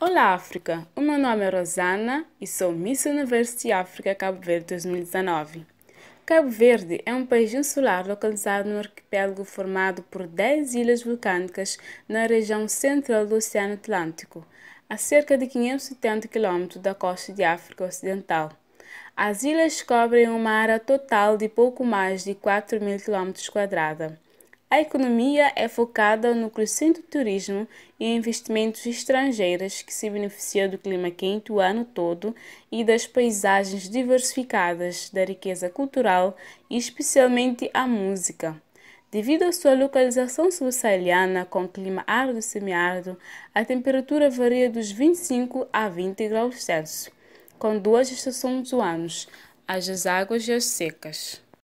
Olá África, o meu nome é Rosana e sou Miss Universo África Cabo Verde 2019. Cabo Verde é um país insular localizado no arquipélago formado por 10 ilhas vulcânicas na região central do Oceano Atlântico, a cerca de 570 km da costa de África Ocidental. As ilhas cobrem uma área total de pouco mais de 4 mil km a economia é focada no crescente turismo e investimentos estrangeiros que se beneficiam do clima quente o ano todo e das paisagens diversificadas, da riqueza cultural e especialmente a música. Devido à sua localização subsaariana com clima árido e semiárido, a temperatura varia dos 25 a 20 graus Celsius, com duas estações do ano, as das águas e as secas.